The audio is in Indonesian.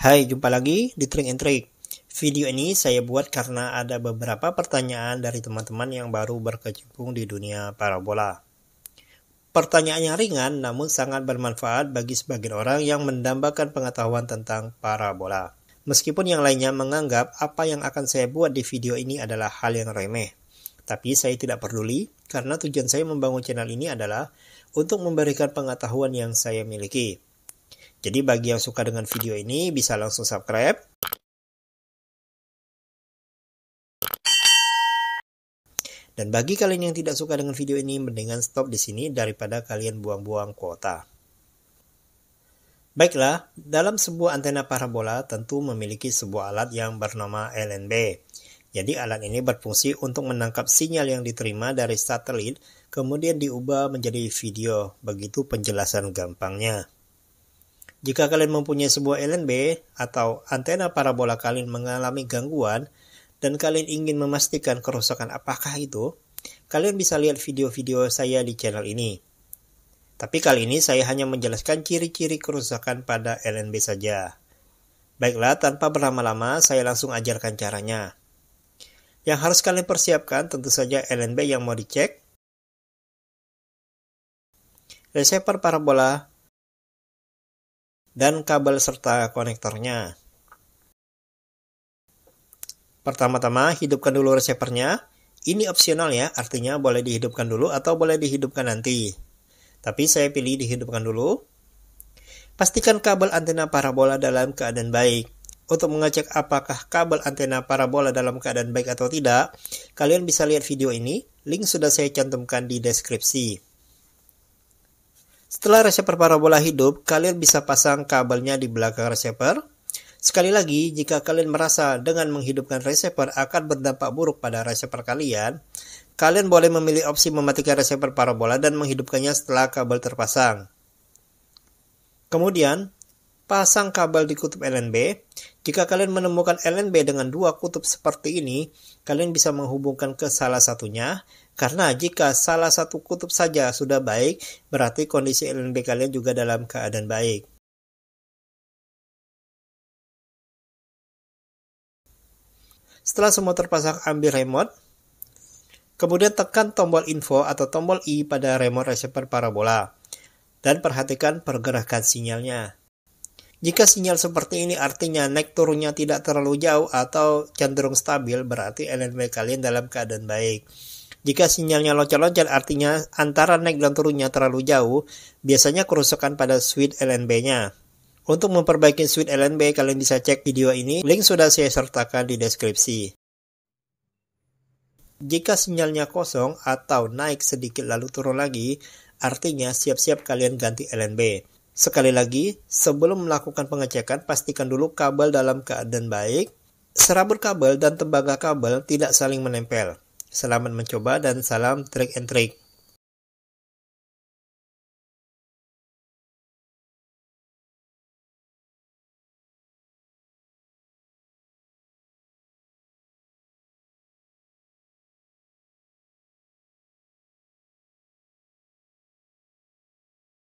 Hai, jumpa lagi di Trick and Trick. Video ini saya buat karena ada beberapa pertanyaan dari teman-teman yang baru berkecimpung di dunia parabola. Pertanyaan yang ringan namun sangat bermanfaat bagi sebagian orang yang mendambakan pengetahuan tentang parabola. Meskipun yang lainnya menganggap apa yang akan saya buat di video ini adalah hal yang remeh. Tapi saya tidak peduli karena tujuan saya membangun channel ini adalah untuk memberikan pengetahuan yang saya miliki. Jadi bagi yang suka dengan video ini bisa langsung subscribe. Dan bagi kalian yang tidak suka dengan video ini, mendingan stop di sini daripada kalian buang-buang kuota. Baiklah, dalam sebuah antena parabola tentu memiliki sebuah alat yang bernama LNB. Jadi alat ini berfungsi untuk menangkap sinyal yang diterima dari satelit, kemudian diubah menjadi video. Begitu penjelasan gampangnya. Jika kalian mempunyai sebuah LNB atau antena parabola kalian mengalami gangguan dan kalian ingin memastikan kerusakan apakah itu, kalian bisa lihat video-video saya di channel ini. Tapi kali ini saya hanya menjelaskan ciri-ciri kerusakan pada LNB saja. Baiklah, tanpa berlama-lama, saya langsung ajarkan caranya. Yang harus kalian persiapkan tentu saja LNB yang mau dicek, receiver parabola dan kabel serta konektornya. Pertama-tama hidupkan dulu receivernya. Ini opsional ya, artinya boleh dihidupkan dulu atau boleh dihidupkan nanti. Tapi saya pilih dihidupkan dulu. Pastikan kabel antena parabola dalam keadaan baik. Untuk mengecek apakah kabel antena parabola dalam keadaan baik atau tidak, kalian bisa lihat video ini. Link sudah saya cantumkan di deskripsi. Setelah receiver parabola hidup, kalian bisa pasang kabelnya di belakang receiver. Sekali lagi, jika kalian merasa dengan menghidupkan receiver akan berdampak buruk pada receiver kalian, kalian boleh memilih opsi mematikan receiver parabola dan menghidupkannya setelah kabel terpasang. Kemudian, pasang kabel di kutub LNB. Jika kalian menemukan LNB dengan dua kutub seperti ini, kalian bisa menghubungkan ke salah satunya karena jika salah satu kutub saja sudah baik, berarti kondisi LNB kalian juga dalam keadaan baik. Setelah semua terpasang, ambil remote. Kemudian tekan tombol info atau tombol I pada remote receiver parabola. Dan perhatikan pergerakan sinyalnya. Jika sinyal seperti ini artinya naik turunnya tidak terlalu jauh atau cenderung stabil, berarti LNB kalian dalam keadaan baik. Jika sinyalnya loncat-loncat artinya antara naik dan turunnya terlalu jauh, biasanya kerusakan pada switch LNB-nya. Untuk memperbaiki switch LNB, kalian bisa cek video ini, link sudah saya sertakan di deskripsi. Jika sinyalnya kosong atau naik sedikit lalu turun lagi, artinya siap-siap kalian ganti LNB. Sekali lagi, sebelum melakukan pengecekan, pastikan dulu kabel dalam keadaan baik, serabut kabel dan tembaga kabel tidak saling menempel. Selamat mencoba dan salam trik and trick.